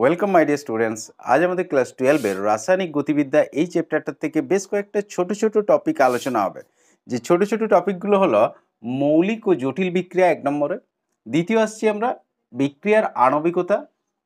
welcome my dear students আজ আমাদের class টুয়েলভের রাসায়নিক গতিবিদ্যা এই চ্যাপ্টারটার থেকে বেশ কয়েকটা ছোট ছোট টপিক আলোচনা হবে যে ছোট ছোট টপিকগুলো হলো মৌলিক ও জটিল বিক্রিয়া এক নম্বরে দ্বিতীয় আসছি আমরা বিক্রিয়ার আণবিকতা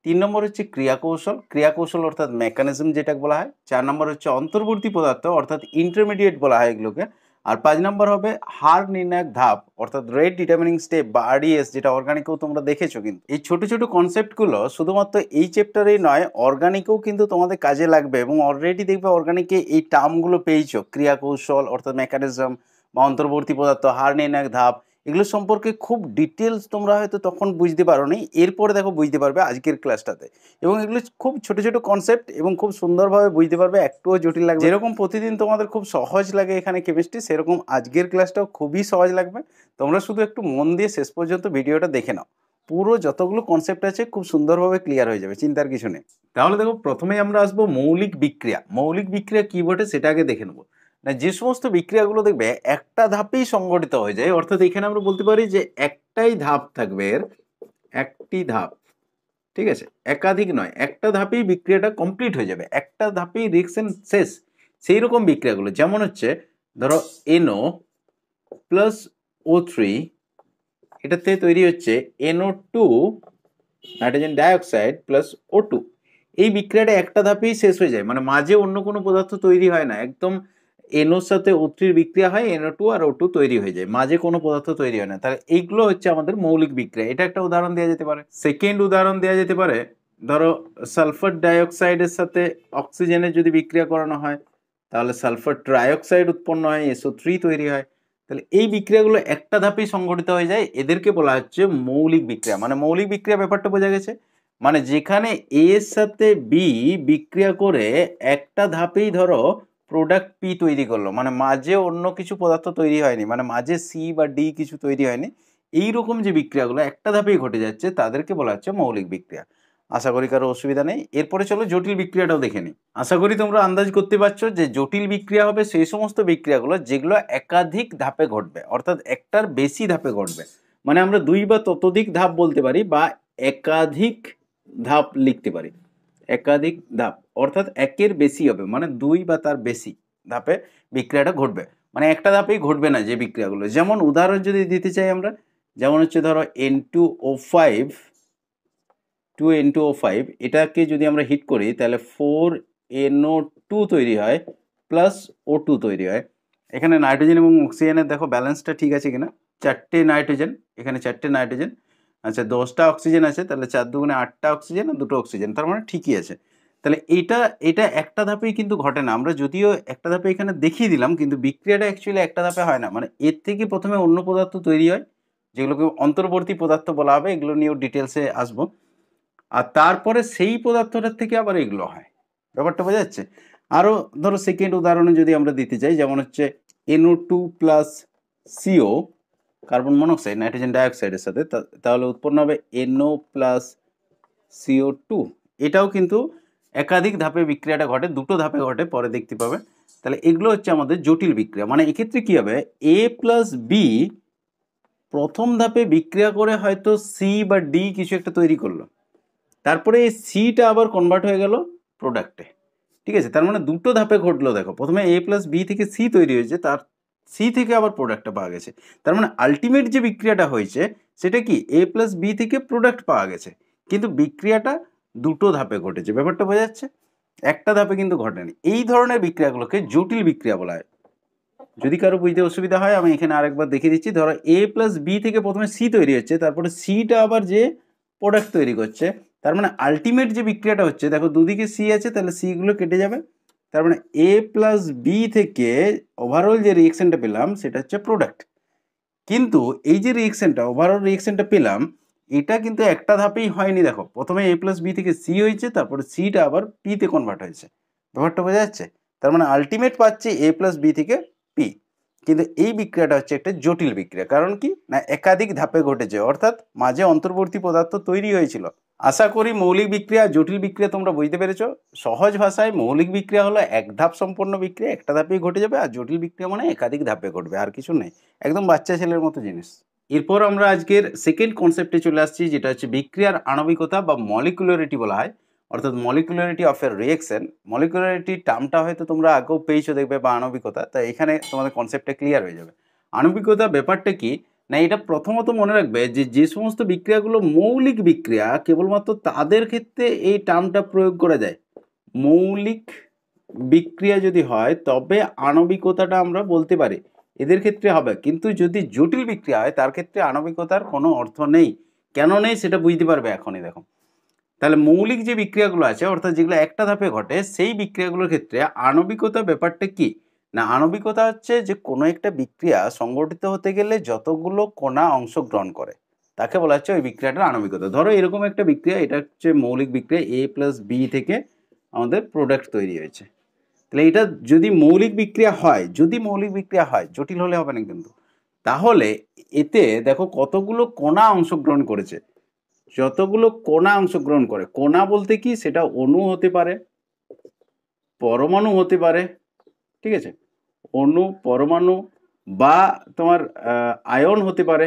তিন নম্বর হচ্ছে ক্রিয়াকৌশল ক্রিয়াকৌশল অর্থাৎ মেকানিজম যেটা বলা হয় চার নম্বর হচ্ছে অন্তর্বর্তী পদার্থ অর্থাৎ ইন্টারমিডিয়েট বলা হয় এগুলোকে আর পাঁচ নম্বর হবে হার নির্ণায়ক ধাপ অর্থাৎ রেড ডিটার্মিনিং স্টেপ বা আরডিএস যেটা অর্গানিকেও তোমরা দেখেছো কিন্তু এই ছোট ছোট কনসেপ্টগুলো শুধুমাত্র এই চ্যাপ্টারেই নয় অর্গানিকেও কিন্তু তোমাদের কাজে লাগবে এবং অলরেডি দেখবে অর্গানিকে এই টার্মগুলো পেয়েছো ক্রিয়াকৌশল অর্থাৎ মেকানিজম বা অন্তর্বর্তী পদার্থ হার নির্ণায়ক ধাপ এগুলো সম্পর্কে খুব ডিটেলস তোমরা হয়তো তখন বুঝতে পারো নি এরপরে দেখো বুঝতে পারবে আজকের ক্লাসটাতে এবং এগুলো খুব ছোট ছোট কনসেপ্ট এবং খুব সুন্দরভাবে বুঝতে পারবে একটুও জটিল লাগবে যেরকম প্রতিদিন তোমাদের খুব সহজ লাগে এখানে কেমিস্ট্রি সেরকম আজকের ক্লাসটাও খুবই সহজ লাগবে তোমরা শুধু একটু মন দিয়ে শেষ পর্যন্ত ভিডিওটা দেখে নাও পুরো যতগুলো কনসেপ্ট আছে খুব সুন্দরভাবে ক্লিয়ার হয়ে যাবে চিন্তার কিছু নেই তাহলে দেখো প্রথমেই আমরা আসবো মৌলিক বিক্রিয়া মৌলিক বিক্রিয়া কী বটে সেটা আগে দেখে নেবো না যে সমস্ত বিক্রিয়াগুলো দেখবে একটা ধাপেই সংগঠিত হয়ে যায় অর্থাৎ এখানে আমরা বলতে পারি যে একটাই ধাপ থাকবে এর একটি ধাপ ঠিক আছে একাধিক নয় একটা ধাপেই বিক্রিয়াটা কমপ্লিট হয়ে যাবে একটা ধাপেই রিয়েকশন শেষ সেই রকম বিক্রিয়াগুলো যেমন হচ্ছে ধরো এনও প্লাস ও থ্রি এটাতে তৈরি হচ্ছে NO two nitrogen dioxide plus O two এই বিক্রিয়াটা একটা ধাপেই শেষ হয়ে যায় মানে মাঝে অন্য কোনো পদার্থ তৈরি হয় না একদম এনোর সাথে ওত্রির বিক্রিয়া হয় এনো টু আর ও টু তৈরি হয়ে যায় মাঝে কোনো পদার্থ তৈরি হয় না তাহলে এইগুলো হচ্ছে আমাদের মৌলিক বিক্রিয়া এটা একটা উদাহরণ দেওয়া যেতে পারে সেকেন্ড উদাহরণ দেওয়া যেতে পারে ধরো সালফার ডাইঅক্সাইডের সাথে অক্সিজেনের যদি বিক্রিয়া করানো হয় তাহলে সালফার ট্রাইঅক্সাইড উৎপন্ন হয় এসও থ্রি তৈরি হয় তাহলে এই বিক্রিয়াগুলো একটা ধাপেই সংঘটিত হয়ে যায় এদেরকে বলা হচ্ছে মৌলিক বিক্রিয়া মানে মৌলিক বিক্রিয়া ব্যাপারটা বোঝা গেছে মানে যেখানে এর সাথে বি বিক্রিয়া করে একটা ধাপেই ধরো প্রোডাক্ট পি তৈরি করলো মানে মাঝে অন্য কিছু পদার্থ তৈরি হয়নি মানে মাঝে সি বা ডি কিছু তৈরি হয়নি এই রকম যে বিক্রিয়াগুলো একটা ধাপেই ঘটে যাচ্ছে তাদেরকে বলা হচ্ছে মৌলিক বিক্রিয়া আশা করি কারো অসুবিধা নেই এরপরে চলো জটিল বিক্রিয়াটাও দেখে নিই আশা করি তোমরা আন্দাজ করতে পারছো যে জটিল বিক্রিয়া হবে সেই সমস্ত বিক্রিয়াগুলো যেগুলো একাধিক ধাপে ঘটবে অর্থাৎ একটার বেশি ধাপে ঘটবে মানে আমরা দুই বা ততোধিক ধাপ বলতে পারি বা একাধিক ধাপ লিখতে পারি একাধিক ধাপ অর্থাৎ একের বেশি হবে মানে দুই বা তার বেশি ধাপে বিক্রিয়াটা ঘটবে মানে একটা ধাপেই ঘটবে না যে বিক্রিয়াগুলো যেমন উদাহরণ যদি দিতে চাই আমরা যেমন হচ্ছে ধরো N two O five two N two O five এটাকে যদি আমরা হিট করি তাহলে ফোর এনও টু তৈরি হয় প্লাস ও টু তৈরি হয় এখানে নাইট্রোজেন এবং অক্সিজেনের দেখো ব্যালেন্সটা ঠিক আছে কিনা চারটে নাইট্রোজেন এখানে চারটে নাইট্রোজেন আচ্ছা দশটা অক্সিজেন আছে তাহলে চার দুগুণে আটটা অক্সিজেন আর দুটো অক্সিজেন তার মানে ঠিকই আছে তাহলে এটা এটা একটা ধাপেই কিন্তু ঘটে না আমরা যদিও একটা ধাপে এখানে দেখিয়ে দিলাম কিন্তু বিক্রিয়াটা অ্যাকচুয়ালি একটা ধাপে হয় না মানে এর থেকে প্রথমে অন্য পদার্থ তৈরি হয় যেগুলোকে অন্তর্বর্তী পদার্থ বলা হবে এগুলো নিয়েও ডিটেলসে আসব আর তারপরে সেই পদার্থটার থেকে আবার এগুলো হয় ব্যাপারটা বোঝা যাচ্ছে আরও ধরো সেকেন্ড উদাহরণে যদি আমরা দিতে চাই যেমন হচ্ছে NO two plus CO carbon monoxide nitrogen ডাইঅক্সাইডের সাথে তাহলে উৎপন্ন হবে এনও প্লাস সিও টু এটাও কিন্তু একাধিক ধাপে বিক্রিয়াটা ঘটে দুটো ধাপে ঘটে পরে দেখতে পাবে তাহলে এগুলো হচ্ছে আমাদের জটিল বিক্রিয়া মানে এক্ষেত্রে কী হবে এ প্লাস বি প্রথম ধাপে বিক্রিয়া করে হয়তো সি বা ডি কিছু একটা তৈরি করলো তারপরে এই সিটা আবার কনভার্ট হয়ে গেল প্রোডাক্টে ঠিক আছে তার মানে দুটো ধাপে ঘটলো দেখো প্রথমে এ প্লাস বি থেকে সি তৈরি হয়েছে তার সি থেকে আবার প্রোডাক্টটা পাওয়া গেছে তার মানে আলটিমেট যে বিক্রিয়াটা হয়েছে সেটা কি এ প্লাস বি থেকে প্রোডাক্ট পাওয়া গেছে কিন্তু বিক্রিয়াটা দুটো ধাপে ঘটেছে ব্যাপারটা বোঝা যাচ্ছে একটা ধাপে কিন্তু ঘটেনি এই ধরনের বিক্রিয়াগুলোকে জটিল বিক্রিয়া বলা হয় যদি কারো বুঝতে অসুবিধা হয় আমি এখানে আরেকবার দেখিয়ে দিচ্ছি ধরো এ প্লাস বি থেকে প্রথমে সি তৈরি হচ্ছে তারপরে সিটা আবার যে প্রোডাক্ট তৈরি করছে তার মানে আলটিমেট যে বিক্রিয়াটা হচ্ছে দেখো দুদিকে সি আছে তাহলে সিগুলো কেটে যাবে তার মানে এ প্লাস বি থেকে ওভারঅল যে রিয়েকশানটা পেলাম সেটা হচ্ছে প্রোডাক্ট কিন্তু এই যে রিয়েকশানটা ওভারঅল রিয়েকশানটা পেলাম এটা কিন্তু একটা ধাপেই হয়নি দেখো প্রথমে এ প্লাস বি থেকে সি হয়েছে তারপরে সিটা আবার পিতে কনভার্ট হয়েছে ব্যাপারটা বোঝা যাচ্ছে তার মানে আলটিমেট পাচ্ছি এ প্লাস বি থেকে পি কিন্তু এই বিক্রিয়াটা হচ্ছে একটা জটিল বিক্রিয়া কারণ কি না একাধিক ধাপে ঘটেছে অর্থাৎ মাঝে অন্তর্বর্তী পদার্থ তৈরি হয়েছিল আশা করি মৌলিক বিক্রিয়া জটিল বিক্রিয়া তোমরা বুঝতে পেরেছ সহজ ভাষায় মৌলিক বিক্রিয়া হলো এক ধাপ সম্পন্ন বিক্রিয়া একটা ধাপেই ঘটে যাবে আর জটিল বিক্রিয়া মানে একাধিক ধাপে ঘটবে আর কিছু নেই একদম বাচ্চা ছেলের মতো জিনিস এরপর আমরা আজকের সেকেন্ড কনসেপ্টে চলে আসছি যেটা হচ্ছে বিক্রিয়ার আণবিকতা বা মলিকুলারিটি বলা হয় অর্থাৎ মলিকুলারিটি অফ এ রিয়েকশন মলিকুলারিটি টার্মটা হয়তো তোমরা আগেও পেয়েছো দেখবে বা আণবিকতা তাই এখানে তোমাদের কনসেপ্টটা ক্লিয়ার হয়ে যাবে আণবিকতা ব্যাপারটা কি না এটা প্রথমত মনে রাখবে যে যে সমস্ত বিক্রিয়াগুলো মৌলিক বিক্রিয়া কেবলমাত্র তাদের ক্ষেত্রে এই টার্মটা প্রয়োগ করা যায় মৌলিক বিক্রিয়া যদি হয় তবে আণবিকতাটা আমরা বলতে পারি এদের ক্ষেত্রে হবে কিন্তু যদি জটিল বিক্রিয়া হয় তার ক্ষেত্রে আণবিকতার কোনো অর্থ নেই কেন নেই সেটা বুঝতে পারবে এখনই দেখো তাহলে মৌলিক যে বিক্রিয়াগুলো আছে অর্থাৎ যেগুলো একটা ধাপে ঘটে সেই বিক্রিয়াগুলোর ক্ষেত্রে আণবিকতা ব্যাপারটা কি না আণবিকতা হচ্ছে যে কোনো একটা বিক্রিয়া সংগঠিত হতে গেলে যতগুলো কোনা অংশগ্রহণ করে তাকে বলা হচ্ছে ওই বিক্রিয়াটার আণবিকতা ধরো এরকম একটা বিক্রিয়া এটা হচ্ছে মৌলিক বিক্রিয়া এ প্লাস বি থেকে আমাদের প্রোডাক্ট তৈরি হয়েছে তাহলে এটা যদি মৌলিক বিক্রিয়া হয় যদি মৌলিক বিক্রিয়া হয় জটিল হলে হবে না কিন্তু তাহলে এতে দেখো কতগুলো কণা অংশগ্রহণ করেছে যতগুলো কণা অংশগ্রহণ করে কণা বলতে কি সেটা অণু হতে পারে পরমাণু হতে পারে ঠিক আছে অণু পরমাণু বা তোমার আয়ন হতে পারে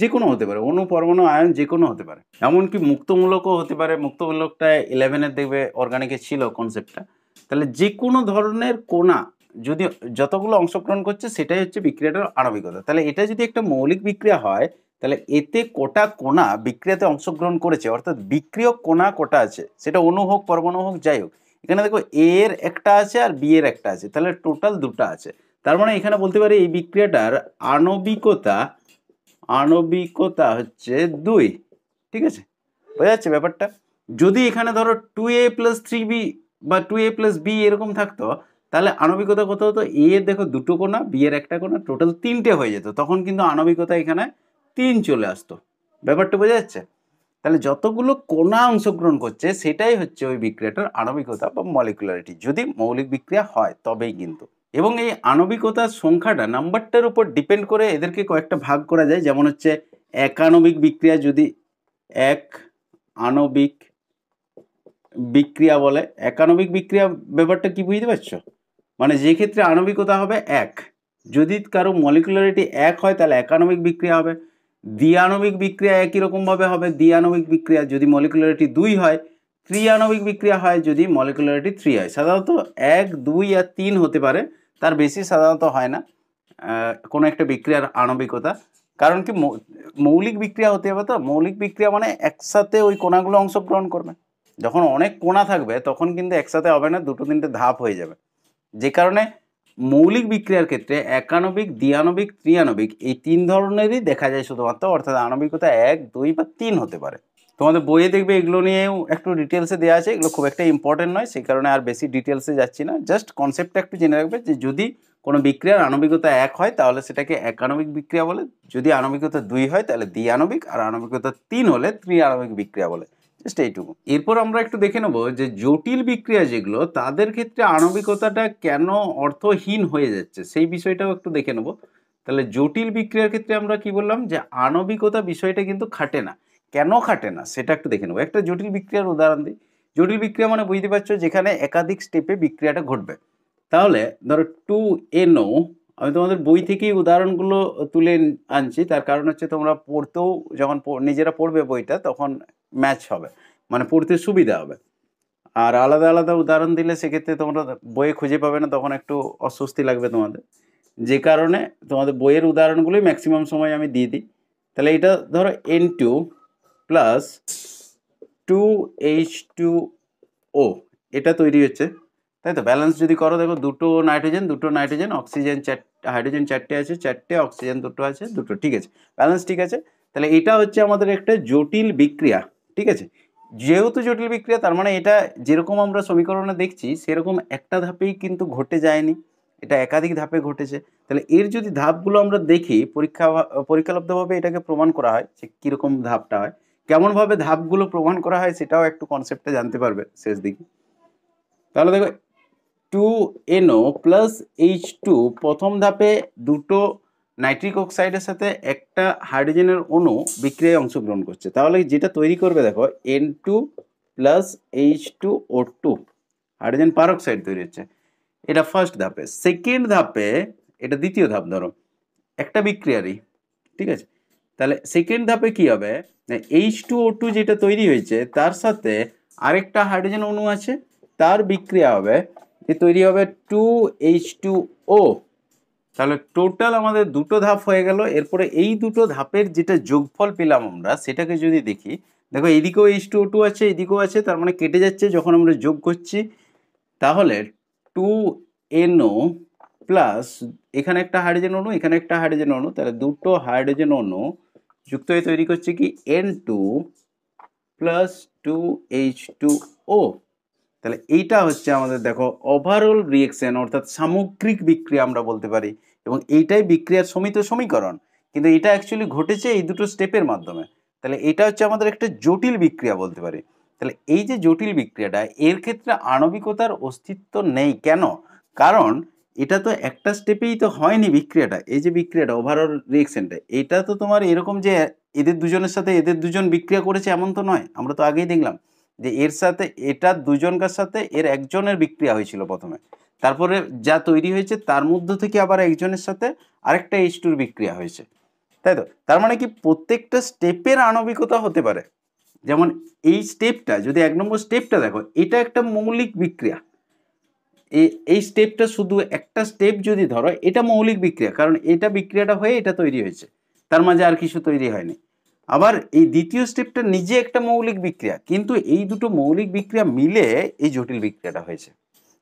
যে কোনো হতে পারে অনুপরমাণু আয়ন যে কোনো হতে পারে এমনকি মুক্তমূলকও হতে পারে মুক্তমূলকটা ইলেভেনের দেখবে অর্গানিকে ছিল কনসেপ্টটা তাহলে যে কোনো ধরনের কোনা যদি যতগুলো অংশগ্রহণ করছে সেটাই হচ্ছে বিক্রিয়াটার আণবিকতা তাহলে এটা যদি একটা মৌলিক বিক্রিয়া হয় তাহলে এতে কোটা কোনা বিক্রিয়াতে অংশগ্রহণ করেছে অর্থাৎ বিক্রিয় কোনা কোটা আছে সেটা অনু হোক পরমাণু হোক যাই হোক এখানে দেখো এ এর একটা আছে আর বি এর একটা আছে তাহলে টোটাল দুটা আছে তার মানে এখানে বলতে পারি এই বিক্রিয়াটার আণবিকতা আণবিকতা হচ্ছে দুই ঠিক আছে বোঝা যাচ্ছে ব্যাপারটা যদি এখানে ধরো two A plus three B বা টু এ প্লাস বি এরকম থাকতো তাহলে আণবিকতা কত হতো এ এর দেখো দুটো কোনা বি এর একটা কোনা টোটাল তিনটে হয়ে যেত তখন কিন্তু আণবিকতা এখানে তিন চলে আসতো ব্যাপারটা বোঝা যাচ্ছে তাহলে যতগুলো কোনা অংশগ্রহণ করছে সেটাই হচ্ছে ওই বিক্রিয়াটার আণবিকতা বা মলিকুলারিটি যদি মৌলিক বিক্রিয়া হয় তবেই কিন্তু এবং এই আণবিকতার সংখ্যাটা নাম্বারটার উপর ডিপেন্ড করে এদেরকে কয়েকটা ভাগ করা যায় যেমন হচ্ছে একাণবিক বিক্রিয়া যদি এক আণবিক বিক্রিয়া বলে একাণবিক বিক্রিয়া ব্যাপারটা কি বুঝতে পারছো মানে যে ক্ষেত্রে আণবিকতা হবে এক যদি কারো মলিকুলারিটি এক হয় তাহলে একানবিক বিক্রিয়া হবে দ্বিয়াণবিক বিক্রিয়া একই রকমভাবে হবে দ্বিয়াণবিক বিক্রিয়া যদি মলিকুলারিটি দুই হয় ত্রিয়াণবিক বিক্রিয়া হয় যদি মলিকুলারিটি থ্রি হয় সাধারণত এক দুই আর তিন হতে পারে তার বেশি সাধারণত হয় না কোনো একটা বিক্রিয়ার আণবিকতা কারণ কি মৌলিক বিক্রিয়া হতে হবে তো মৌলিক বিক্রিয়া মানে একসাথে ওই কোনাগুলো অংশগ্রহণ করবে যখন অনেক কোনা থাকবে তখন কিন্তু একসাথে হবে না দুটো তিনটে ধাপ হয়ে যাবে যে কারণে মৌলিক বিক্রিয়ার ক্ষেত্রে একানবিক দ্বিয়ানবিক ত্রিয়ানবিক এই তিন ধরনেরই দেখা যায় শুধুমাত্র অর্থাৎ আণবিকতা এক দুই বা তিন হতে পারে তোমাদের বইয়ে দেখবে এগুলো নিয়েও একটু ডিটেলসে দেওয়া আছে এগুলো খুব একটা ইম্পর্টেন্ট নয় সেই কারণে আর বেশি ডিটেলসে যাচ্ছি না জাস্ট কনসেপ্টটা একটু জেনে রাখবে যে যদি কোনো বিক্রিয়ার আণবিকতা এক হয় তাহলে সেটাকে একানবিক বিক্রিয়া বলে যদি আণবিকতা দুই হয় তাহলে দ্বি আণবিক আর আণবিকতা তিন হলে ত্রি আণবিক বিক্রিয়া বলে জাস্ট এইটুকু এরপর আমরা একটু দেখে নেব যে জটিল বিক্রিয়া যেগুলো তাদের ক্ষেত্রে আণবিকতাটা কেন অর্থহীন হয়ে যাচ্ছে সেই বিষয়টাও একটু দেখে নেব তাহলে জটিল বিক্রিয়ার ক্ষেত্রে আমরা কি বললাম যে আণবিকতা বিষয়টা কিন্তু খাটে না কেন খাটে না সেটা একটু দেখে নেবো একটা জটিল বিক্রিয়ার উদাহরণ দিই জটিল বিক্রিয়া মানে বুঝতে পারছো যেখানে একাধিক স্টেপে বিক্রিয়াটা ঘটবে তাহলে ধরো টু এনও আমি তোমাদের বই থেকেই উদাহরণগুলো তুলে আনছি তার কারণ হচ্ছে তোমরা পড়তেও যখন নিজেরা পড়বে বইটা তখন ম্যাচ হবে মানে পড়তে সুবিধা হবে আর আলাদা আলাদা উদাহরণ দিলে সেক্ষেত্রে তোমরা বইয়ে খুঁজে পাবে না তখন একটু অস্বস্তি লাগবে তোমাদের যে কারণে তোমাদের বইয়ের উদাহরণগুলোই ম্যাক্সিমাম সময় আমি দিয়ে দিই তাহলে এটা ধরো N two plus two H two O এটা তৈরি হচ্ছে তাই তো ব্যালেন্স যদি করো দেখো দুটো নাইট্রোজেন দুটো নাইট্রোজেন অক্সিজেন চার হাইড্রোজেন চারটে আছে চারটে অক্সিজেন দুটো আছে দুটো ঠিক আছে ব্যালেন্স ঠিক আছে তাহলে এটা হচ্ছে আমাদের একটা জটিল বিক্রিয়া ঠিক আছে যেহেতু জটিল বিক্রিয়া তার মানে এটা যেরকম আমরা সমীকরণে দেখছি সেরকম একটা ধাপেই কিন্তু ঘটে যায়নি এটা একাধিক ধাপে ঘটেছে তাহলে এর যদি ধাপগুলো আমরা দেখি পরীক্ষা পরীক্ষালব্ধভাবে এটাকে প্রমাণ করা হয় যে কীরকম ধাপটা হয় কেমনভাবে ধাপগুলো প্রমাণ করা হয় সেটাও একটু কনসেপ্টটা জানতে পারবে শেষ দিকে তাহলে দেখো two NO plus H two প্রথম ধাপে দুটো নাইট্রিক অক্সাইডের সাথে একটা হাইড্রোজেনের অণু বিক্রিয়ায় অংশগ্রহণ করছে তাহলে যেটা তৈরি করবে দেখো N two plus H two O two hydrogen peroxide তৈরি হচ্ছে এটা ফার্স্ট ধাপে সেকেন্ড ধাপে এটা দ্বিতীয় ধাপ ধরো একটা বিক্রিয়ারই ঠিক আছে তাহলে সেকেন্ড ধাপে কি হবে এইচ টু ও টু যেটা তৈরি হয়েছে তার সাথে আরেকটা হাইড্রোজেন অণু আছে তার বিক্রিয়া হবে যে তৈরি হবে টু এইচ টু ও তাহলে টোটাল আমাদের দুটো ধাপ হয়ে গেল এরপরে এই দুটো ধাপের যেটা যোগফল পেলাম আমরা সেটাকে যদি দেখি দেখো এদিকেও এইচ টু ও টু আছে এদিকেও আছে তার মানে কেটে যাচ্ছে যখন আমরা যোগ করছি তাহলে টু এনও প্লাস এখানে একটা হাইড্রোজেন অণু এখানে একটা হাইড্রোজেন অণু তাহলে দুটো হাইড্রোজেন অণু যুক্ত হয়ে তৈরি করছে কি N two plus two H two O তাহলে এইটা হচ্ছে আমাদের দেখো ওভারঅল রিয়েকশন অর্থাৎ সামগ্রিক বিক্রিয়া আমরা বলতে পারি এবং এইটাই বিক্রিয়ার সমিত সমীকরণ কিন্তু এটা অ্যাকচুয়ালি ঘটেছে এই দুটো স্টেপের মাধ্যমে তাহলে এটা হচ্ছে আমাদের একটা জটিল বিক্রিয়া বলতে পারি তাহলে এই যে জটিল বিক্রিয়াটা এর ক্ষেত্রে আণবিকতার অস্তিত্ব নেই কেন কারণ এটা তো একটা স্টেপেই তো হয়নি বিক্রিয়াটা এই যে বিক্রিয়াটা ওভারঅল রিয়েকশনটা এটা তো তোমার এরকম যে এদের দুজনের সাথে এদের দুজন বিক্রিয়া করেছে এমন তো নয় আমরা তো আগেই দেখলাম যে এর সাথে এটা দুজনকার সাথে এর একজনের বিক্রিয়া হয়েছিল প্রথমে তারপরে যা তৈরি হয়েছে তার মধ্য থেকে আবার একজনের সাথে আরেকটা এইচ টুর বিক্রিয়া হয়েছে তাই তো তার মানে কি প্রত্যেকটা স্টেপের আণবিকতা হতে পারে যেমন এই স্টেপটা যদি এক নম্বর স্টেপটা দেখো এটা একটা মৌলিক বিক্রিয়া এই স্টেপটা শুধু একটা স্টেপ যদি ধরো এটা মৌলিক বিক্রিয়া কারণ এটা বিক্রিয়াটা হয়ে এটা তৈরি হয়েছে তার মাঝে আর কিছু তৈরি হয়নি আবার এই দ্বিতীয় স্টেপটা নিজে একটা মৌলিক বিক্রিয়া কিন্তু এই দুটো মৌলিক বিক্রিয়া মিলে এই জটিল বিক্রিয়াটা হয়েছে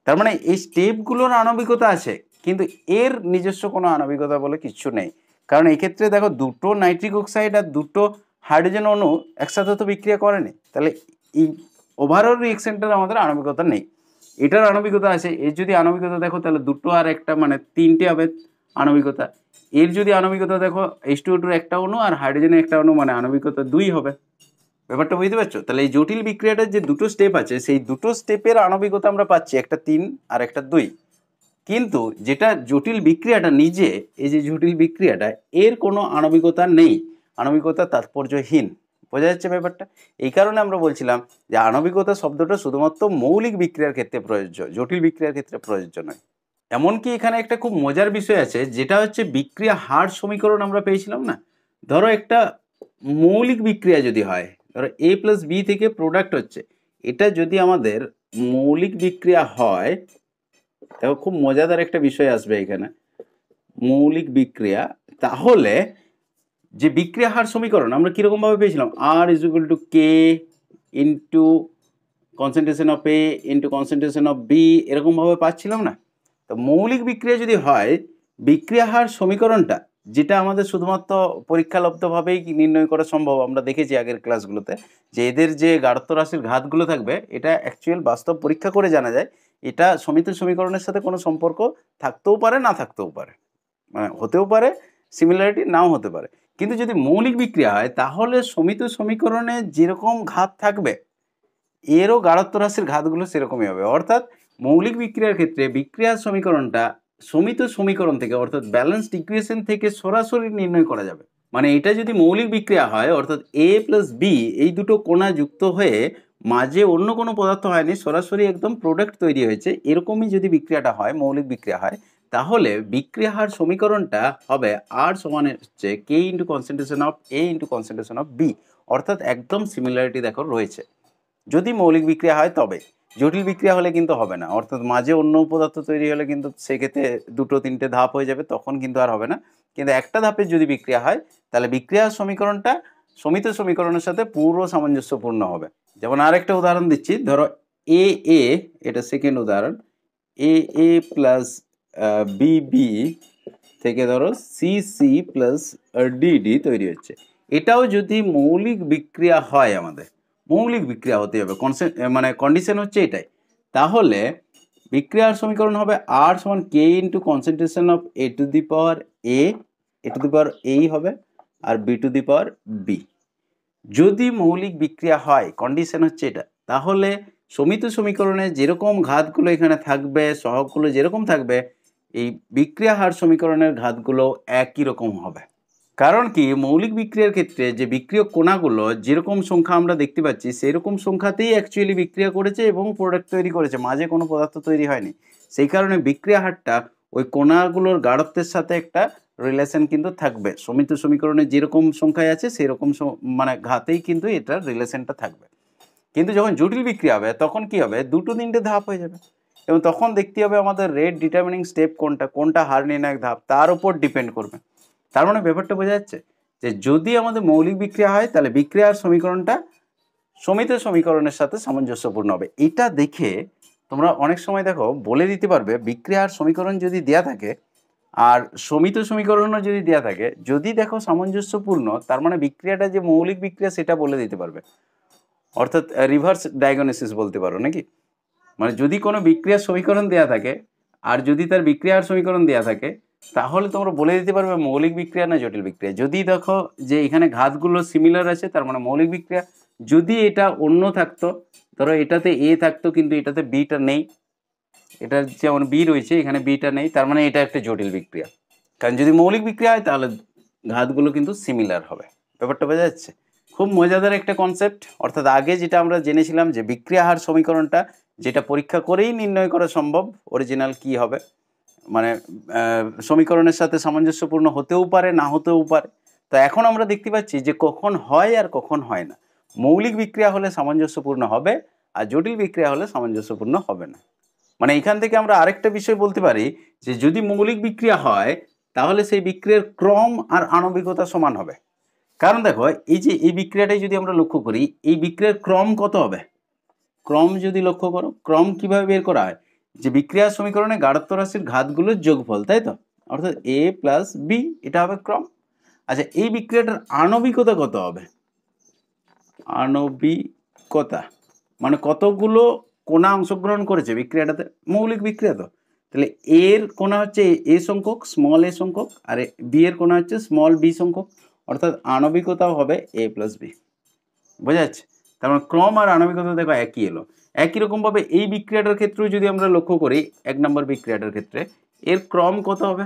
তার মানে এই স্টেপগুলোর আণবিকতা আছে কিন্তু এর নিজস্ব কোনো আণবিকতা বলে কিছু নেই কারণ এক্ষেত্রে দেখো দুটো নাইট্রিক অক্সাইড আর দুটো হাইড্রোজেন অণু একসাথে তো বিক্রিয়া করেনি তাহলে এই ওভারঅল রিয়েকশনটার আমাদের আণবিকতা নেই এটার আণবিকতা আছে এর যদি আণবিকতা দেখো তাহলে দুটো আর একটা মানে তিনটে হবে আণবিকতা এর যদি আণবিকতা দেখো এইচ টু টুর একটা অনু আর হাইড্রোজেনের একটা অনু মানে আণবিকতা দুই হবে ব্যাপারটা বুঝতে পারছো তাহলে এই জটিল বিক্রিয়াটার যে দুটো স্টেপ আছে সেই দুটো স্টেপের আণবিকতা আমরা পাচ্ছি একটা তিন আর একটা দুই কিন্তু যেটা জটিল বিক্রিয়াটা নিজে এই যে জটিল বিক্রিয়াটা এর কোনো আণবিকতা নেই আণবিকতা তাৎপর্যহীন বোঝা যাচ্ছে ব্যাপারটা এই কারণে আমরা বলছিলাম যে আণবিকতা শব্দটা শুধুমাত্র মৌলিক বিক্রিয়ার ক্ষেত্রে প্রযোজ্য জটিল বিক্রিয়ার ক্ষেত্রে প্রযোজ্য নয় এমনকি এখানে একটা খুব মজার বিষয় আছে যেটা হচ্ছে বিক্রিয়া হার সমীকরণ আমরা পেয়েছিলাম না ধরো একটা মৌলিক বিক্রিয়া যদি হয় ধরো এ প্লাস বি থেকে প্রোডাক্ট হচ্ছে এটা যদি আমাদের মৌলিক বিক্রিয়া হয় তাহলে খুব মজাদার একটা বিষয় আসবে এখানে মৌলিক বিক্রিয়া তাহলে যে বিক্রিয়া হার সমীকরণ আমরা কীরকমভাবে পেয়েছিলাম R is equal to k into concentration of A into concentration of B এরকমভাবে পাচ্ছিলাম না তো মৌলিক বিক্রিয়া যদি হয় বিক্রিয়া হার সমীকরণটা যেটা আমাদের শুধুমাত্র পরীক্ষালব্ধভাবেই নির্ণয় করা সম্ভব আমরা দেখেছি আগের ক্লাসগুলোতে যে এদের যে গাঢ়ত্ব রাশির ঘাতগুলো থাকবে এটা অ্যাকচুয়াল বাস্তব পরীক্ষা করে জানা যায় এটা সমিত সমীকরণের সাথে কোনো সম্পর্ক থাকতেও পারে না থাকতেও পারে মানে হতেও পারে সিমিলারিটি নাও হতে পারে কিন্তু যদি মৌলিক বিক্রিয়া হয় তাহলে সমিত সমীকরণে যেরকম ঘাত থাকবে এরও গাঢ়ত্ব রাশির ঘাতগুলো সেরকমই হবে অর্থাৎ মৌলিক বিক্রিয়ার ক্ষেত্রে বিক্রিয়ার সমীকরণটা সমিত সমীকরণ থেকে অর্থাৎ ব্যালেন্সড ইকুয়েশন থেকে সরাসরি নির্ণয় করা যাবে মানে এটা যদি মৌলিক বিক্রিয়া হয় অর্থাৎ এ প্লাস বি এই দুটো কোণা যুক্ত হয়ে মাঝে অন্য কোনো পদার্থ হয়নি সরাসরি একদম প্রোডাক্ট তৈরি হয়েছে এরকমই যদি বিক্রিয়াটা হয় মৌলিক বিক্রিয়া হয় তাহলে হার সমীকরণটা হবে আর সমান হচ্ছে কে into concentration of A into concentration of B অর্থাৎ একদম সিমিলারিটি দেখো রয়েছে যদি মৌলিক বিক্রিয়া হয় তবে জটিল বিক্রিয়া হলে কিন্তু হবে না অর্থাৎ মাঝে অন্য পদার্থ তৈরি হলে কিন্তু সেক্ষেত্রে দুটো তিনটে ধাপ হয়ে যাবে তখন কিন্তু আর হবে না কিন্তু একটা ধাপে যদি বিক্রিয়া হয় তাহলে বিক্রিয়ার সমীকরণটা সমিত সমীকরণের সাথে পুরো সামঞ্জস্যপূর্ণ হবে যেমন আরেকটা উদাহরণ দিচ্ছি ধরো এ এ এটা সেকেন্ড উদাহরণ এ এ প্লাস BB থেকে ধরো CC প্লাস ডিডি তৈরি হচ্ছে এটাও যদি মৌলিক বিক্রিয়া হয় আমাদের মৌলিক বিক্রিয়া হতে হবে মানে কন্ডিশন হচ্ছে এটাই তাহলে বিক্রিয়ার সমীকরণ হবে আর সমান কে into concentration of A to the power A A to the power এই হবে আর B to the power B যদি মৌলিক বিক্রিয়া হয় কন্ডিশন হচ্ছে এটা তাহলে সমিত সমীকরণে যেরকম ঘাতগুলো এখানে থাকবে সহগগুলো যেরকম থাকবে এই বিক্রিয়া হার সমীকরণের ঘাতগুলো একই রকম হবে কারণ কি মৌলিক বিক্রিয়ার ক্ষেত্রে যে বিক্রিয় কোনাগুলো যেরকম সংখ্যা আমরা দেখতে পাচ্ছি সেই রকম সংখ্যাতেই অ্যাকচুয়ালি বিক্রিয়া করেছে এবং প্রোডাক্ট তৈরি করেছে মাঝে কোনো পদার্থ তৈরি হয়নি সেই কারণে বিক্রিয়া হারটা ওই কোনাগুলোর গাঢ়ত্বের সাথে একটা রিলেশন কিন্তু থাকবে সমিত সমীকরণে যেরকম সংখ্যায় আছে সেই রকম মানে ঘাতেই কিন্তু এটার রিলেশনটা থাকবে কিন্তু যখন জটিল বিক্রিয়া হবে তখন কি হবে দুটো তিনটে ধাপ হয়ে যাবে এবং তখন দেখতে হবে আমাদের রেট ডিটারমিনিং স্টেপ কোনটা কোনটা হার নির্ণায়ক ধাপ তার উপর ডিপেন্ড করবে তার মানে ব্যাপারটা বোঝা যাচ্ছে যে যদি আমাদের মৌলিক বিক্রিয়া হয় তাহলে বিক্রিয়ার সমীকরণটা সমিত সমীকরণের সাথে সামঞ্জস্যপূর্ণ হবে এটা দেখে তোমরা অনেক সময় দেখো বলে দিতে পারবে বিক্রিয়ার সমীকরণ যদি দেয়া থাকে আর সমিত সমীকরণও যদি দেয়া থাকে যদি দেখো সামঞ্জস্যপূর্ণ তার মানে বিক্রিয়াটা যে মৌলিক বিক্রিয়া সেটা বলে দিতে পারবে অর্থাৎ রিভার্স ডায়াগনোসিস বলতে পারো নাকি মানে যদি কোনো বিক্রিয়ার সমীকরণ দেয়া থাকে আর যদি তার বিক্রিয়ার সমীকরণ দেয়া থাকে তাহলে তোমরা বলে দিতে পারবে মৌলিক বিক্রিয়া না জটিল বিক্রিয়া যদি দেখো যে এখানে ঘাতগুলো সিমিলার আছে তার মানে মৌলিক বিক্রিয়া যদি এটা অন্য থাকতো ধরো এটাতে এ থাকতো কিন্তু এটাতে বিটা নেই এটা যেমন বি রয়েছে এখানে বিটা নেই তার মানে এটা একটা জটিল বিক্রিয়া কারণ যদি মৌলিক বিক্রিয়া হয় তাহলে ঘাতগুলো কিন্তু সিমিলার হবে ব্যাপারটা বোঝা যাচ্ছে খুব মজাদার একটা কনসেপ্ট অর্থাৎ আগে যেটা আমরা জেনেছিলাম যে বিক্রিয়া হার সমীকরণটা যেটা পরীক্ষা করেই নির্ণয় করা সম্ভব অরিজিনাল কি হবে মানে সমীকরণের সাথে সামঞ্জস্যপূর্ণ হতেও পারে না হতেও পারে তো এখন আমরা দেখতে পাচ্ছি যে কখন হয় আর কখন হয় না মৌলিক বিক্রিয়া হলে সামঞ্জস্যপূর্ণ হবে আর জটিল বিক্রিয়া হলে সামঞ্জস্যপূর্ণ হবে না মানে এখান থেকে আমরা আরেকটা বিষয় বলতে পারি যে যদি মৌলিক বিক্রিয়া হয় তাহলে সেই বিক্রিয়ার ক্রম আর আণবিকতা সমান হবে কারণ দেখো এই যে এই বিক্রিয়াটাই যদি আমরা লক্ষ্য করি এই বিক্রিয়ার ক্রম কত হবে ক্রম যদি লক্ষ্য করো ক্রম কিভাবে বের করা হয় যে বিক্রিয়া সমীকরণে গাঢ়ত্ব রাশির ঘাতগুলোর যোগফল তাই তো অর্থাৎ এ প্লাস বি এটা হবে ক্রম আচ্ছা এই বিক্রিয়াটার আণবিকতা কত হবে আণবিকতা মানে কতগুলো কোনা অংশগ্রহণ করেছে বিক্রিয়াটাতে মৌলিক বিক্রিয়া তো তাহলে এর কোনা হচ্ছে এ সংখ্যক স্মল এ সংখ্যক আর বি এর কোনা হচ্ছে স্মল বি সংখ্যক অর্থাৎ আণবিকতাও হবে এ প্লাস বি বোঝা যাচ্ছে তার মানে ক্রম আর আণবিকতা দেখো একই এলো একই রকমভাবে এই বিক্রিয়াটার ক্ষেত্রেও যদি আমরা লক্ষ্য করি এক নম্বর বিক্রিয়াটার ক্ষেত্রে এর ক্রম কত হবে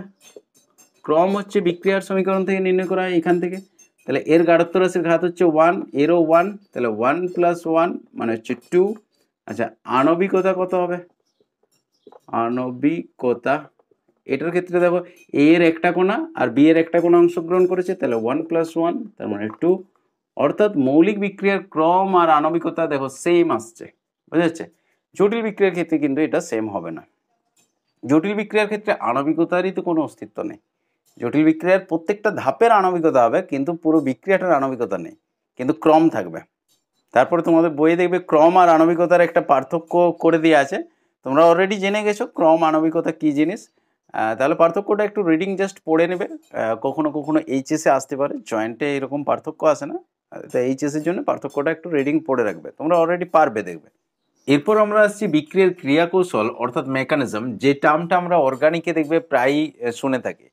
ক্রম হচ্ছে বিক্রিয়ার সমীকরণ থেকে নির্ণয় করা হয় এখান থেকে তাহলে এর গাঢ়ত্ব রাশির ঘাত হচ্ছে ওয়ান এরও ওয়ান তাহলে ওয়ান প্লাস ওয়ান মানে হচ্ছে টু আচ্ছা আণবিকতা কত হবে আণবিকতা এটার ক্ষেত্রে দেখো এ এর একটা কোণা আর বি এর একটা কোণা অংশগ্রহণ করেছে তাহলে ওয়ান প্লাস ওয়ান তার মানে টু অর্থাৎ মৌলিক বিক্রিয়ার ক্রম আর আণবিকতা দেখো সেম আসছে বুঝা যাচ্ছে জটিল বিক্রিয়ার ক্ষেত্রে কিন্তু এটা সেম হবে না জটিল বিক্রিয়ার ক্ষেত্রে আণবিকতারই তো কোনো অস্তিত্ব নেই জটিল বিক্রিয়ার প্রত্যেকটা ধাপের আণবিকতা হবে কিন্তু পুরো বিক্রিয়াটার আণবিকতা নেই কিন্তু ক্রম থাকবে তারপরে তোমাদের বইয়ে দেখবে ক্রম আর আণবিকতার একটা পার্থক্য করে দিয়ে আছে তোমরা অলরেডি জেনে গেছো ক্রম আণবিকতা কী জিনিস তাহলে পার্থক্যটা একটু রিডিং জাস্ট পড়ে নেবে কখনো কখনো এইচএসে আসতে পারে জয়েন্টে এরকম পার্থক্য আসে না তো এইচএসের জন্য পার্থক্যটা একটু রিডিং পড়ে রাখবে তোমরা অলরেডি পারবে দেখবে এরপর আমরা আসছি বিক্রিয়ার ক্রিয়াকৌশল অর্থাৎ মেকানিজম যে টার্মটা আমরা অর্গানিকে দেখবে প্রায়ই শুনে থাকি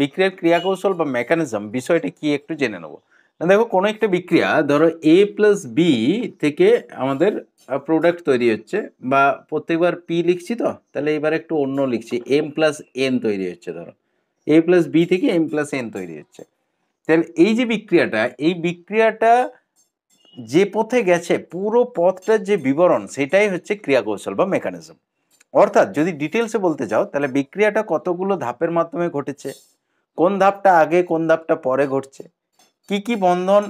বিক্রিয়ার ক্রিয়াকৌশল বা মেকানিজম বিষয়টা কি একটু জেনে নেবো দেখো কোনো একটা বিক্রিয়া ধরো এ প্লাস বি থেকে আমাদের প্রোডাক্ট তৈরি হচ্ছে বা প্রত্যেকবার পি লিখছি তো তাহলে এবার একটু অন্য লিখছি এম প্লাস এন তৈরি হচ্ছে ধরো এ প্লাস বি থেকে এম প্লাস এন তৈরি হচ্ছে তাহলে এই যে বিক্রিয়াটা এই বিক্রিয়াটা যে পথে গেছে পুরো পথটার যে বিবরণ সেটাই হচ্ছে ক্রিয়া কৌশল বা মেকানিজম অর্থাৎ যদি ডিটেলসে বলতে চাও তাহলে বিক্রিয়াটা কতগুলো ধাপের মাধ্যমে ঘটেছে কোন ধাপটা আগে কোন ধাপটা পরে ঘটছে কি কি বন্ধন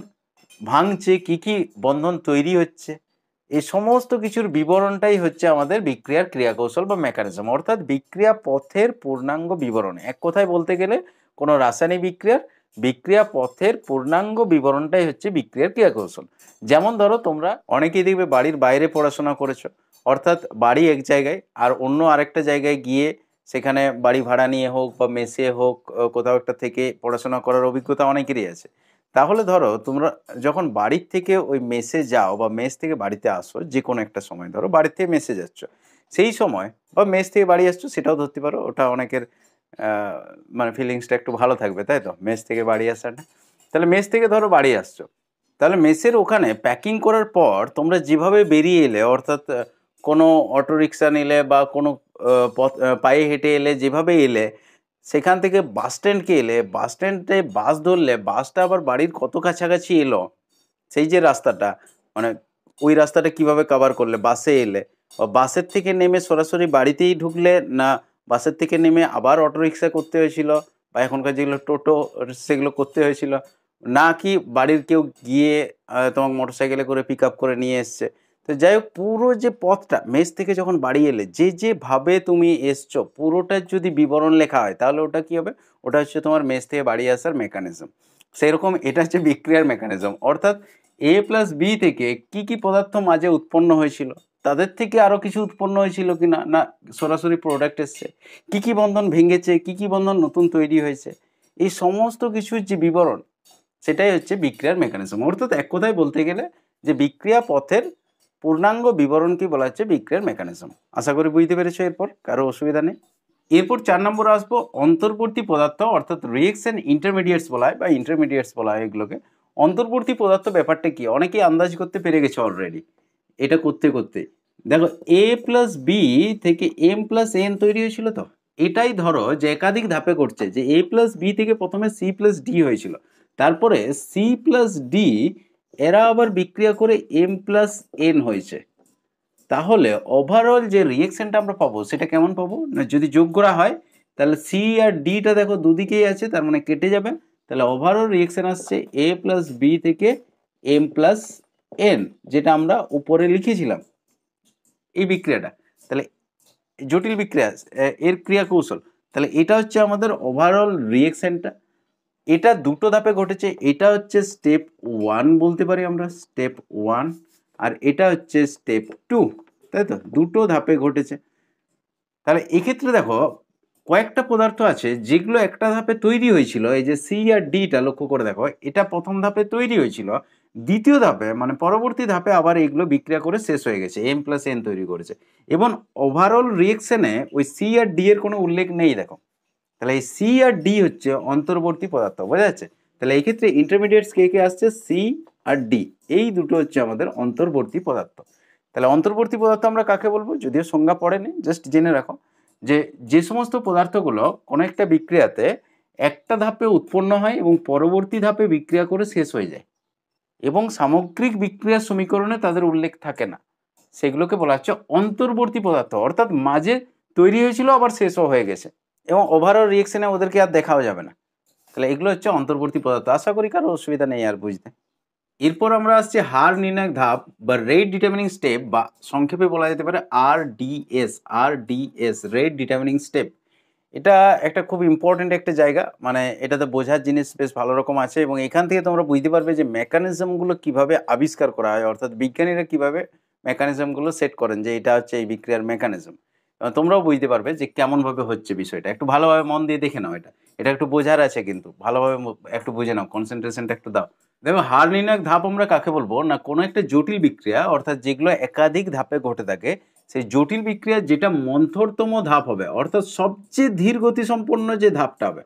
ভাঙছে কি কি বন্ধন তৈরি হচ্ছে এই সমস্ত কিছুর বিবরণটাই হচ্ছে আমাদের বিক্রিয়ার ক্রিয়াকৌশল বা মেকানিজম অর্থাৎ বিক্রিয়া পথের পূর্ণাঙ্গ বিবরণ এক কথায় বলতে গেলে কোনো রাসায়নিক বিক্রিয়ার বিক্রিয়া পথের পূর্ণাঙ্গ বিবরণটাই হচ্ছে বিক্রিয়ার ক্রিয়াকৌশল যেমন ধরো তোমরা অনেকেই দেখবে বাড়ির বাইরে পড়াশোনা করেছো অর্থাৎ বাড়ি এক জায়গায় আর অন্য আরেকটা জায়গায় গিয়ে সেখানে বাড়ি ভাড়া নিয়ে হোক বা মেসে হোক কোথাও একটা থেকে পড়াশোনা করার অভিজ্ঞতা অনেকেরই আছে তাহলে ধরো তোমরা যখন বাড়ির থেকে ওই মেসে যাও বা মেস থেকে বাড়িতে আসো যে কোনো একটা সময় ধরো বাড়ি থেকে মেসে যাচ্ছ সেই সময় বা মেস থেকে বাড়ি আসছো সেটাও ধরতে পারো ওটা অনেকের মানে ফিলিংসটা একটু ভালো থাকবে তাই তো মেস থেকে বাড়ি আসাটা তাহলে মেস থেকে ধরো বাড়ি আসছো তাহলে মেসের ওখানে প্যাকিং করার পর তোমরা যেভাবে বেরিয়ে এলে অর্থাৎ কোনো অটো রিক্সা নিলে বা কোনো পথ পায়ে হেঁটে এলে যেভাবে এলে সেখান থেকে বাস স্ট্যান্ডকে এলে বাস স্ট্যান্ডে বাস ধরলে বাসটা আবার বাড়ির কত কাছাকাছি এলো সেই যে রাস্তাটা মানে ওই রাস্তাটা কিভাবে কভার করলে বাসে এলে বাসের থেকে নেমে সরাসরি বাড়িতেই ঢুকলে না বাসের থেকে নেমে আবার অটোরিক্সা করতে হয়েছিল বা এখনকার যেগুলো টোটো সেগুলো করতে হয়েছিল না কি বাড়ির কেউ গিয়ে তোমাকে সাইকেলে করে পিক করে নিয়ে এসছে তো যাই হোক পুরো যে পথটা মেস থেকে যখন বাড়ি এলে যে যেভাবে তুমি এসছো পুরোটার যদি বিবরণ লেখা হয় তাহলে ওটা কি হবে ওটা হচ্ছে তোমার মেস থেকে বাড়ি আসার মেকানিজম সেরকম এটা হচ্ছে বিক্রিয়ার মেকানিজম অর্থাৎ এ প্লাস বি থেকে কি কি পদার্থ মাঝে উৎপন্ন হয়েছিল তাদের থেকে আরও কিছু উৎপন্ন হয়েছিল কি না না সরাসরি প্রোডাক্ট এসছে কী কী বন্ধন ভেঙেছে কী কী বন্ধন নতুন তৈরি হয়েছে এই সমস্ত কিছুর যে বিবরণ সেটাই হচ্ছে বিক্রিয়ার মেকানিজম অর্থাৎ এক কথায় বলতে গেলে যে বিক্রিয়া পথের পূর্ণাঙ্গ বিবরণকে বলা হচ্ছে বিক্রিয়ার মেকানিজম আশা করি বুঝতে পেরেছ এরপর কারো অসুবিধা নেই এরপর চার নম্বর আসবো অন্তর্বর্তী পদার্থ অর্থাৎ রিয়েকশন ইন্টারমিডিয়েটস বলা হয় বা ইন্টারমিডিয়েটস বলা হয় এগুলোকে অন্তর্বর্তী পদার্থ ব্যাপারটা কি অনেকেই আন্দাজ করতে পেরে গেছে অলরেডি এটা করতে করতে দেখো এ প্লাস বি থেকে এম প্লাস এন তৈরি হয়েছিল তো এটাই ধরো যে একাধিক ধাপে করছে যে এ প্লাস বি থেকে প্রথমে সি প্লাস ডি হয়েছিল তারপরে সি প্লাস ডি এরা আবার বিক্রিয়া করে এম প্লাস এন হয়েছে তাহলে ওভারঅল যে রিয়েকশানটা আমরা পাবো সেটা কেমন পাবো না যদি যোগ করা হয় তাহলে সি আর ডিটা দেখো দুদিকেই আছে তার মানে কেটে যাবে তাহলে ওভারঅল রিয়েকশন আসছে এ প্লাস বি থেকে এম প্লাস এন যেটা আমরা উপরে লিখেছিলাম এই বিক্রিয়াটা তাহলে জটিল বিক্রিয়া এর ক্রিয়া কৌশল তাহলে এটা হচ্ছে আমাদের ওভারঅল রিয়েকশানটা এটা দুটো ধাপে ঘটেছে এটা হচ্ছে স্টেপ ওয়ান বলতে পারি আমরা স্টেপ ওয়ান আর এটা হচ্ছে স্টেপ টু তাই তো দুটো ধাপে ঘটেছে তাহলে এক্ষেত্রে দেখো কয়েকটা পদার্থ আছে যেগুলো একটা ধাপে তৈরি হয়েছিল এই যে সি আর ডিটা লক্ষ্য করে দেখো এটা প্রথম ধাপে তৈরি হয়েছিল দ্বিতীয় ধাপে মানে পরবর্তী ধাপে আবার এইগুলো বিক্রিয়া করে শেষ হয়ে গেছে এম প্লাস এন তৈরি করেছে এবং ওভারঅল রিয়েকশনে ওই সি আর ডি এর কোনো উল্লেখ নেই দেখো তাহলে এই সি আর ডি হচ্ছে অন্তর্বর্তী পদার্থ বোঝা যাচ্ছে তাহলে এই ক্ষেত্রে ইন্টারমিডিয়েটস কে কে আসছে সি আর ডি এই দুটো হচ্ছে আমাদের অন্তর্বর্তী পদার্থ তাহলে অন্তর্বর্তী পদার্থ আমরা কাকে বলবো যদিও সংজ্ঞা পড়েনি জাস্ট জেনে রাখো যে যে সমস্ত পদার্থগুলো কোনো একটা বিক্রিয়াতে একটা ধাপে উৎপন্ন হয় এবং পরবর্তী ধাপে বিক্রিয়া করে শেষ হয়ে যায় এবং সামগ্রিক বিক্রিয়া সমীকরণে তাদের উল্লেখ থাকে না সেগুলোকে বলা হচ্ছে অন্তর্বর্তী পদার্থ অর্থাৎ মাঝে তৈরি হয়েছিল আবার শেষও হয়ে গেছে এবং ওভারঅল রিয়েকশনে ওদেরকে আর দেখাও যাবে না তাহলে এগুলো হচ্ছে অন্তর্বর্তী পদার্থ আশা করি কারো অসুবিধা নেই আর বুঝতে এরপর আমরা আসছি হার নির্ণায়ক ধাপ বা রেড ডিটার্মিনিং স্টেপ বা সংক্ষেপে বলা যেতে পারে R DS R DS rate determining step এটা একটা খুব ইম্পর্টেন্ট একটা জায়গা মানে এটাতে বোঝার জিনিস বেশ ভালো রকম আছে এবং এখান থেকে তোমরা বুঝতে পারবে যে মেকানিজমগুলো কিভাবে আবিষ্কার করা হয় অর্থাৎ বিজ্ঞানীরা কিভাবে মেকানিজমগুলো সেট করেন যে এটা হচ্ছে এই বিক্রিয়ার মেকানিজম তোমরাও বুঝতে পারবে যে কেমনভাবে হচ্ছে বিষয়টা একটু ভালোভাবে মন দিয়ে দেখে নাও এটা এটা একটু বোঝার আছে কিন্তু ভালোভাবে একটু বুঝে নাও কনসেন্ট্রেশনটা একটু দাও দেখো হার নির্ণয়ক ধাপ আমরা কাকে বলবো না কোনো একটা জটিল বিক্রিয়া অর্থাৎ যেগুলো একাধিক ধাপে ঘটে থাকে সেই জটিল বিক্রিয়া যেটা মন্থরতম ধাপ হবে অর্থাৎ সবচেয়ে ধীর গতিসম্পন্ন যে ধাপটা হবে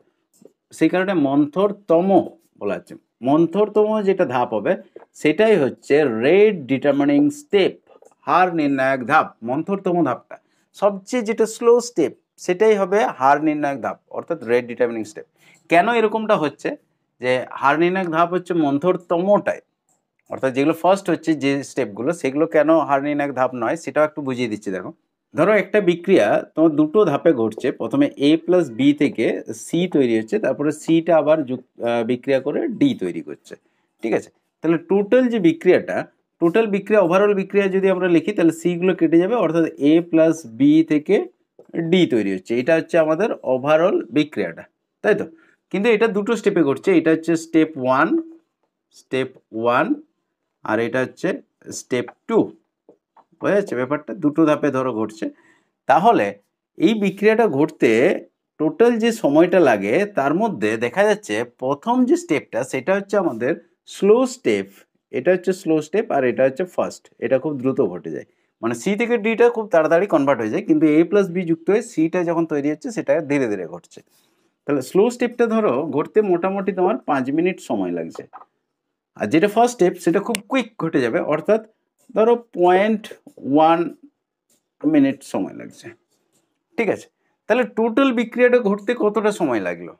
সেই কারণে মন্থরতম বলা হচ্ছে মন্থরতম যেটা ধাপ হবে সেটাই হচ্ছে রেড ডিটারমিনিং স্টেপ হার নির্ণায়ক ধাপ মন্থরতম ধাপটা সবচেয়ে যেটা স্লো স্টেপ সেটাই হবে হার নির্ণায়ক ধাপ অর্থাৎ রেড ডিটারমিনিং স্টেপ কেন এরকমটা হচ্ছে যে হার নির্ণায়ক ধাপ হচ্ছে মন্থরতমটায় অর্থাৎ যেগুলো ফার্স্ট হচ্ছে যে স্টেপগুলো সেগুলো কেন হারনিন এক ধাপ নয় সেটাও একটু বুঝিয়ে দিচ্ছি দেখো ধরো একটা বিক্রিয়া তোমার দুটো ধাপে ঘটছে প্রথমে এ প্লাস বি থেকে সি তৈরি হচ্ছে তারপরে সিটা আবার বিক্রিয়া করে ডি তৈরি করছে ঠিক আছে তাহলে টোটাল যে বিক্রিয়াটা টোটাল বিক্রিয়া ওভারঅল বিক্রিয়া যদি আমরা লিখি তাহলে সিগুলো কেটে যাবে অর্থাৎ এ প্লাস বি থেকে ডি তৈরি হচ্ছে এটা হচ্ছে আমাদের ওভারঅল বিক্রিয়াটা তাই তো কিন্তু এটা দুটো স্টেপে ঘটছে এটা হচ্ছে স্টেপ ওয়ান স্টেপ ওয়ান আর এটা হচ্ছে স্টেপ টু বুঝেছে ব্যাপারটা দুটো ধাপে ধরো ঘটছে তাহলে এই বিক্রিয়াটা ঘটতে টোটাল যে সময়টা লাগে তার মধ্যে দেখা যাচ্ছে প্রথম যে স্টেপটা সেটা হচ্ছে আমাদের স্লো স্টেপ এটা হচ্ছে স্লো স্টেপ আর এটা হচ্ছে ফার্স্ট এটা খুব দ্রুত ঘটে যায় মানে সি থেকে ডিটা খুব তাড়াতাড়ি কনভার্ট হয়ে যায় কিন্তু এ প্লাস বি যুক্ত হয়ে সিটা যখন তৈরি হচ্ছে সেটা ধীরে ধীরে ঘটছে তাহলে স্লো স্টেপটা ধরো ঘটতে মোটামুটি তোমার পাঁচ মিনিট সময় লাগছে আর যেটা ফার্স্ট স্টেপ সেটা খুব কুইক ঘটে যাবে অর্থাৎ ধরো পয়েন্ট ওয়ান মিনিট সময় লাগছে ঠিক আছে তাহলে টোটাল বিক্রিয়াটা ঘটতে কতটা সময় লাগলো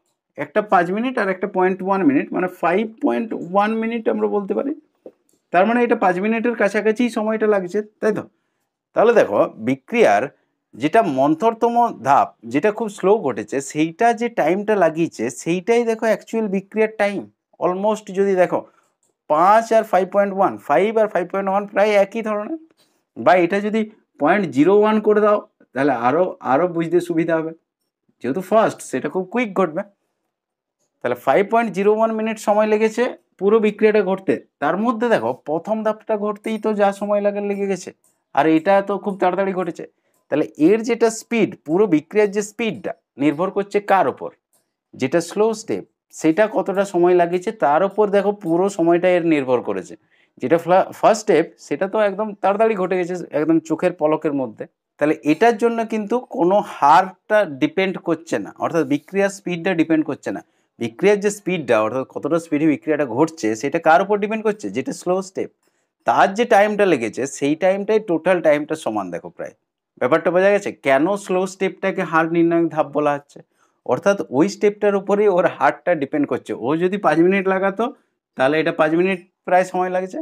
একটা পাঁচ মিনিট আর একটা পয়েন্ট ওয়ান মিনিট মানে ফাইভ পয়েন্ট ওয়ান মিনিট আমরা বলতে পারি তার মানে এটা পাঁচ মিনিটের কাছাকাছি সময়টা লাগছে তাই তো তাহলে দেখো বিক্রিয়ার যেটা মন্থরতম ধাপ যেটা খুব স্লো ঘটেছে সেইটা যে টাইমটা লাগিয়েছে সেইটাই দেখো অ্যাকচুয়াল বিক্রিয়ার টাইম অলমোস্ট যদি দেখো পাঁচ আর ফাইভ পয়েন্ট ওয়ান ফাইভ আর ফাইভ পয়েন্ট ওয়ান প্রায় একই ধরনের বা এটা যদি পয়েন্ট জিরো ওয়ান করে দাও তাহলে আরও আরও বুঝতে সুবিধা হবে যেহেতু ফার্স্ট সেটা খুব কুইক ঘটবে তাহলে five point zero one minute সময় লেগেছে পুরো বিক্রিয়াটা ঘটতে তার মধ্যে দেখো প্রথম ধাপটা ঘটতেই তো যা সময় লাগার লেগে গেছে আর এটা তো খুব তাড়াতাড়ি ঘটেছে তাহলে এর যেটা স্পিড পুরো বিক্রিয়ার যে স্পিডটা নির্ভর করছে কার ওপর যেটা স্লো স্টেপ সেটা কতটা সময় লাগিয়েছে তার উপর দেখো পুরো সময়টা এর নির্ভর করেছে যেটা ফার্স্ট স্টেপ সেটা তো একদম তাড়াতাড়ি ঘটে গেছে একদম চোখের পলকের মধ্যে তাহলে এটার জন্য কিন্তু কোনো হারটা ডিপেন্ড করছে না অর্থাৎ বিক্রিয়ার স্পিডটা ডিপেন্ড করছে না বিক্রিয়ার যে স্পিডটা অর্থাৎ কতটা স্পিডে বিক্রিয়াটা ঘটছে সেটা কার উপর ডিপেন্ড করছে যেটা স্লো স্টেপ তার যে টাইমটা লেগেছে সেই টাইমটাই টোটাল টাইমটা সমান দেখো প্রায় ব্যাপারটা বোঝা গেছে কেন স্লো স্টেপটাকে হার নির্ণায়ক ধাপ বলা হচ্ছে অর্থাৎ ওই স্টেপটার উপরে ওর হার্টটা ডিপেন্ড করছে ও যদি পাঁচ মিনিট লাগাতো তাহলে এটা পাঁচ মিনিট প্রায় সময় লাগছে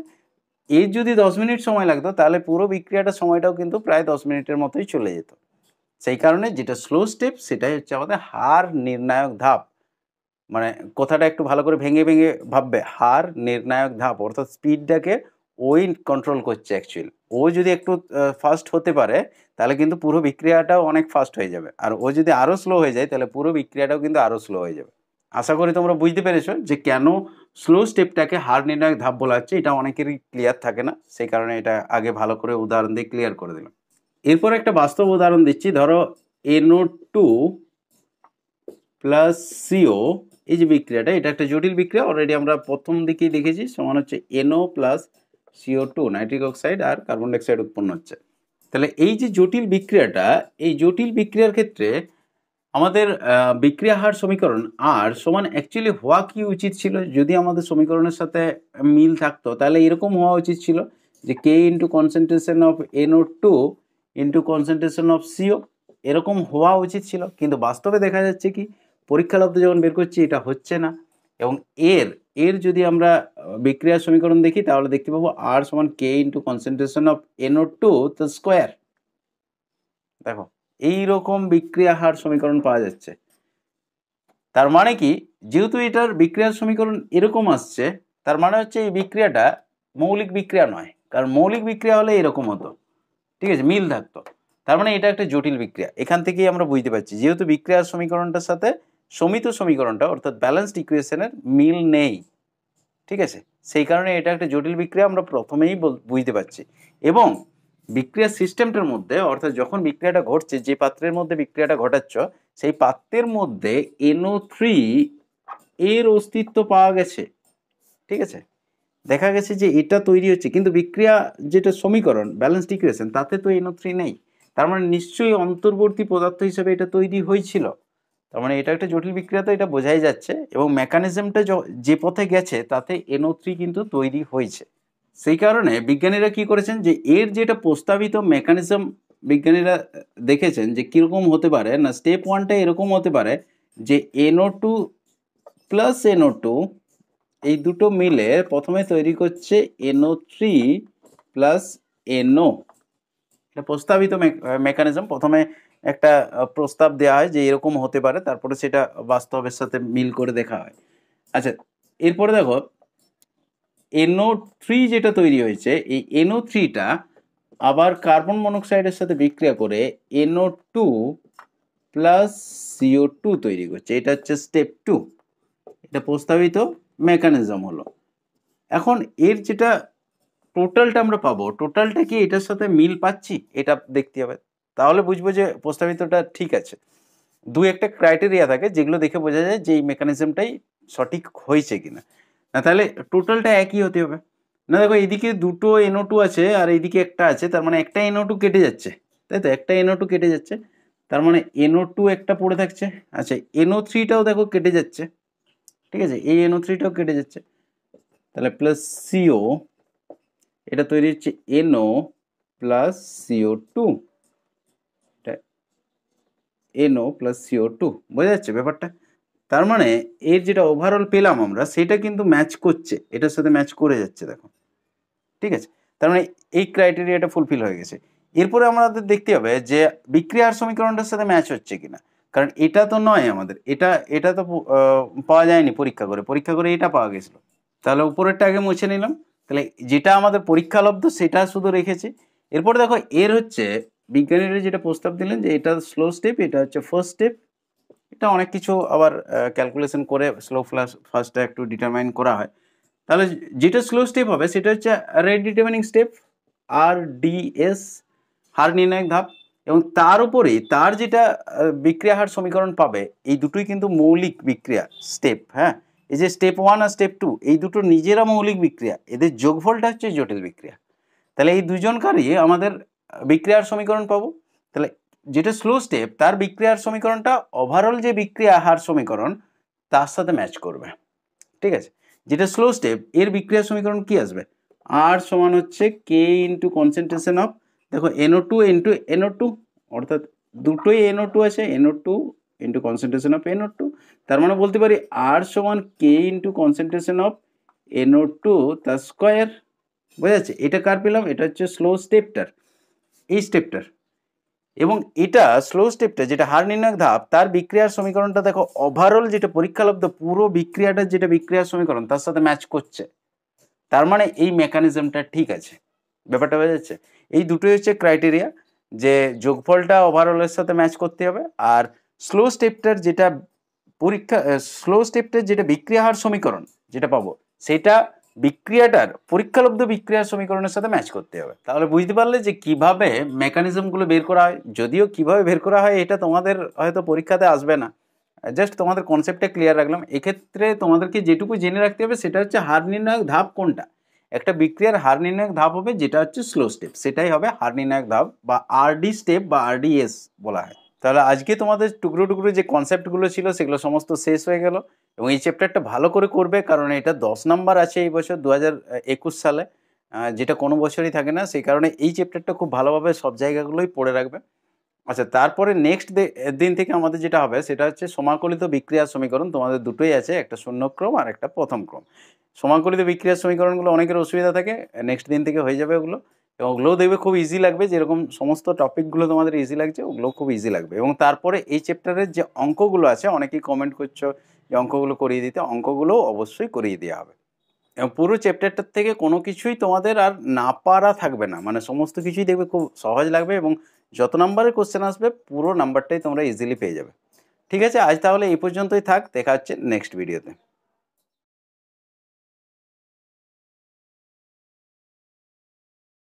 এর যদি দশ মিনিট সময় লাগতো তাহলে পুরো বিক্রিয়াটা সময়টাও কিন্তু প্রায় দশ মিনিটের মতোই চলে যেত সেই কারণে যেটা স্লো স্টেপ সেটাই হচ্ছে আমাদের হার নির্ণায়ক ধাপ মানে কথাটা একটু ভালো করে ভেঙে ভেঙে ভাববে হার নির্ণায়ক ধাপ অর্থাৎ স্পিডটাকে ওই কন্ট্রোল করছে অ্যাকচুয়ালি ও যদি একটু ফাস্ট হতে পারে তাহলে কিন্তু পুরো বিক্রিয়াটাও অনেক ফাস্ট হয়ে যাবে আর ও যদি আরও স্লো হয়ে যায় তাহলে পুরো বিক্রিয়াটাও কিন্তু আরও স্লো হয়ে যাবে আশা করি তোমরা বুঝতে পেরেছো যে কেন স্লো স্টেপটাকে হার নির্ণায়ক ধাপ বলা হচ্ছে এটা অনেকেরই ক্লিয়ার থাকে না সেই কারণে এটা আগে ভালো করে উদাহরণ দিয়ে ক্লিয়ার করে দিলাম এরপর একটা বাস্তব উদাহরণ দিচ্ছি ধরো এনও টু প্লাস সিও এই যে বিক্রিয়াটা এটা একটা জটিল বিক্রিয়া অলরেডি আমরা প্রথম দিকেই দেখেছি সমান হচ্ছে NO plus CO two nitric oxide আর কার্বন ডাইঅক্সাইড উৎপন্ন হচ্ছে তাহলে এই যে জটিল বিক্রিয়াটা এই জটিল বিক্রিয়ার ক্ষেত্রে আমাদের বিক্রিয়া হার সমীকরণ আর সমান অ্যাকচুয়ালি হওয়া কি উচিত ছিল যদি আমাদের সমীকরণের সাথে মিল থাকতো তাহলে এরকম হওয়া উচিত ছিল যে k into concentration of NO two into concentration of CO এরকম হওয়া উচিত ছিল কিন্তু বাস্তবে দেখা যাচ্ছে কি পরীক্ষা লব্ধ যখন বের করছি এটা হচ্ছে না এবং এর এর যদি আমরা বিক্রিয়ার সমীকরণ দেখি তাহলে দেখতে পাবো আর সমান কে into concentration of NO two তো স্কোয়ার দেখো এই রকম বিক্রিয়া হার সমীকরণ পাওয়া যাচ্ছে তার মানে কি যেহেতু এটার বিক্রিয়ার সমীকরণ এরকম আসছে তার মানে হচ্ছে এই বিক্রিয়াটা মৌলিক বিক্রিয়া নয় কারণ মৌলিক বিক্রিয়া হলে এরকম হতো ঠিক আছে মিল থাকতো তার মানে এটা একটা জটিল বিক্রিয়া এখান থেকেই আমরা বুঝতে পারছি যেহেতু বিক্রিয়ার সমীকরণটার সাথে সমিত সমীকরণটা অর্থাৎ ব্যালেন্সড ইকুয়েশনের মিল নেই ঠিক আছে সেই কারণে এটা একটা জটিল বিক্রিয়া আমরা প্রথমেই বুঝতে পারছি এবং বিক্রিয়া সিস্টেমটার মধ্যে অর্থাৎ যখন বিক্রিয়াটা ঘটছে যে পাত্রের মধ্যে বিক্রিয়াটা ঘটাচ্ছ সেই পাত্রের মধ্যে এনও থ্রি এর অস্তিত্ব পাওয়া গেছে ঠিক আছে দেখা গেছে যে এটা তৈরি হচ্ছে কিন্তু বিক্রিয়া যেটা সমীকরণ ব্যালেন্স ইকুয়েশন তাতে তো এনও থ্রি নেই তার মানে নিশ্চয়ই অন্তর্বর্তী পদার্থ হিসেবে এটা তৈরি হয়েছিল তার মানে এটা একটা জটিল বিক্রিয়া তো এটা বোঝাই যাচ্ছে এবং মেকানিজমটা যে পথে গেছে তাতে এনও থ্রি কিন্তু তৈরি হয়েছে সেই কারণে বিজ্ঞানীরা কি করেছেন যে এর যেটা প্রস্তাবিত মেকানিজম বিজ্ঞানীরা দেখেছেন যে কীরকম হতে পারে না স্টেপ ওয়ানটা এরকম হতে পারে যে NO two plus NO two এই দুটো মিলে প্রথমে তৈরি করছে এনও থ্রি প্লাস এনও এটা প্রস্তাবিত মেকানিজম প্রথমে একটা প্রস্তাব দেওয়া হয় যে এরকম হতে পারে তারপরে সেটা বাস্তবের সাথে মিল করে দেখা হয় আচ্ছা এরপরে দেখো এনও থ্রি যেটা তৈরি হয়েছে এই এনও থ্রিটা আবার কার্বন মনোক্সাইডের সাথে বিক্রিয়া করে NO two plus CO two তৈরি করছে এটা হচ্ছে স্টেপ টু এটা প্রস্তাবিত মেকানিজম হলো এখন এর যেটা টোটালটা আমরা পাবো টোটালটা কি এটার সাথে মিল পাচ্ছি এটা দেখতে হবে তাহলে বুঝবো যে প্রস্তাবিতটা ঠিক আছে দু একটা ক্রাইটেরিয়া থাকে যেগুলো দেখে বোঝা যায় যে এই মেকানিজমটাই সঠিক হয়েছে কিনা না তাহলে টোটালটা একই হতে হবে না দেখো এদিকে দুটো এনও টু আছে আর এদিকে একটা আছে তার মানে একটা এনও টু কেটে যাচ্ছে তাই তো একটা এনও টু কেটে যাচ্ছে তার মানে এনও টু একটা পড়ে থাকছে আচ্ছা এনও থ্রিটাও দেখো কেটে যাচ্ছে ঠিক আছে এই এনও থ্রিটাও কেটে যাচ্ছে তাহলে প্লাস সিও এটা তৈরি হচ্ছে NO plus CO two NO plus CO two বোঝা যাচ্ছে ব্যাপারটা তার মানে এর যেটা ওভারঅল পেলাম আমরা সেটা কিন্তু ম্যাচ করছে এটার সাথে ম্যাচ করে যাচ্ছে দেখো ঠিক আছে তার মানে এই ক্রাইটেরিয়াটা ফুলফিল হয়ে গেছে এরপরে আমাদের দেখতে হবে যে বিক্রিয়ার সমীকরণটার সাথে ম্যাচ হচ্ছে কিনা কারণ এটা তো নয় আমাদের এটা এটা তো পাওয়া যায়নি পরীক্ষা করে পরীক্ষা করে এটা পাওয়া গেছিলো তাহলে উপরেরটা আগে মুছে নিলাম তাহলে যেটা আমাদের পরীক্ষালব্ধ সেটা শুধু রেখেছে এরপরে দেখো এর হচ্ছে বিজ্ঞানীরা যেটা প্রস্তাব দিলেন যে এটা স্লো স্টেপ এটা হচ্ছে ফার্স্ট স্টেপ এটা অনেক কিছু আবার ক্যালকুলেশন করে স্লো ফ্লাস ফার্স্টটা একটু ডিটারমাইন করা হয় তাহলে যেটা স্লো স্টেপ হবে সেটা হচ্ছে rate determining step R DS হার নির্ণায়ক ধাপ এবং তার উপরে তার যেটা বিক্রিয়া হার সমীকরণ পাবে এই দুটোই কিন্তু মৌলিক বিক্রিয়া স্টেপ হ্যাঁ এই যে স্টেপ ওয়ান আর স্টেপ টু এই দুটো নিজেরা মৌলিক বিক্রিয়া এদের যোগফলটা হচ্ছে জটিল বিক্রিয়া তাহলে এই দুজনকারই আমাদের বিক্রিয়ার সমীকরণ পাবো তাহলে যেটা স্লো স্টেপ তার বিক্রিয়ার সমীকরণটা ওভারঅল যে বিক্রিয়া হার সমীকরণ তার সাথে ম্যাচ করবে ঠিক আছে যেটা স্লো স্টেপ এর বিক্রিয়ার সমীকরণ কি আসবে আর সমান হচ্ছে কে ইন্টু কনসেন্ট্রেশন অফ দেখো NO two into NO two অর্থাৎ দুটোই এনও টু আছে NO two into concentration of NO two তার মানে বলতে পারি আর সমান কে into concentration of NO two তার স্কোয়ার বোঝা যাচ্ছে এটা কার পেলাম এটা হচ্ছে স্লো স্টেপটার এই স্টেপটার এবং এটা স্লো স্টেপটা যেটা হার নির্ণয়ক ধাপ তার বিক্রিয়ার সমীকরণটা দেখো ওভারঅল যেটা পরীক্ষালব্ধ পুরো বিক্রিয়াটার যেটা বিক্রিয়ার সমীকরণ তার সাথে ম্যাচ করছে তার মানে এই মেকানিজমটা ঠিক আছে ব্যাপারটা বোঝা যাচ্ছে এই দুটোই হচ্ছে ক্রাইটেরিয়া যে যোগফলটা ওভারঅলের সাথে ম্যাচ করতে হবে আর স্লো স্টেপটার যেটা পরীক্ষা স্লো স্টেপটার যেটা বিক্রিয়া হার সমীকরণ যেটা পাবো সেটা বিক্রিয়াটার পরীক্ষালব্ধ বিক্রিয়া সমীকরণের সাথে ম্যাচ করতে হবে তাহলে বুঝতে পারলে যে কিভাবে মেকানিজমগুলো বের করা হয় যদিও কিভাবে বের করা হয় এটা তোমাদের হয়তো পরীক্ষাতে আসবে না জাস্ট তোমাদের কনসেপ্টটা ক্লিয়ার রাখলাম এক্ষেত্রে তোমাদেরকে যেটুকু জেনে রাখতে হবে সেটা হচ্ছে হার নির্ণায়ক ধাপ কোনটা একটা বিক্রিয়ার হার নির্ণায়ক ধাপ হবে যেটা হচ্ছে স্লো স্টেপ সেটাই হবে হার নির্ণায়ক ধাপ বা আরডি স্টেপ বা আরডিএস বলা হয় তাহলে আজকে তোমাদের টুকরো টুকরো যে কনসেপ্টগুলো ছিল সেগুলো সমস্ত শেষ হয়ে গেল এবং এই চ্যাপ্টারটা ভালো করে করবে কারণ এটা দশ নাম্বার আছে এই বছর দু সালে যেটা কোনো বছরই থাকে না সেই কারণে এই চ্যাপ্টারটা খুব ভালোভাবে সব জায়গাগুলোই পড়ে রাখবে আচ্ছা তারপরে নেক্সট দিন থেকে আমাদের যেটা হবে সেটা হচ্ছে সমাকলিত বিক্রিয়া সমীকরণ তোমাদের দুটোই আছে একটা শূন্যক্রম আর একটা প্রথম ক্রম সমাকলিত বিক্রিয়ার সমীকরণগুলো অনেকের অসুবিধা থাকে নেক্সট দিন থেকে হয়ে যাবে ওগুলো এবং ওগুলোও দেখবে খুব ইজি লাগবে যেরকম সমস্ত টপিকগুলো তোমাদের ইজি লাগছে ওগুলোও খুব ইজি লাগবে এবং তারপরে এই চ্যাপ্টারের যে অঙ্কগুলো আছে অনেকেই কমেন্ট করছো যে অঙ্কগুলো করিয়ে দিতে অঙ্কগুলো অবশ্যই করিয়ে দেওয়া হবে এবং পুরো চ্যাপ্টারটার থেকে কোনো কিছুই তোমাদের আর না পারা থাকবে না মানে সমস্ত কিছুই দেখবে খুব সহজ লাগবে এবং যত নাম্বারের কোশ্চেন আসবে পুরো নাম্বারটাই তোমরা ইজিলি পেয়ে যাবে ঠিক আছে আজ তাহলে এই পর্যন্তই থাক দেখা হচ্ছে নেক্সট ভিডিওতে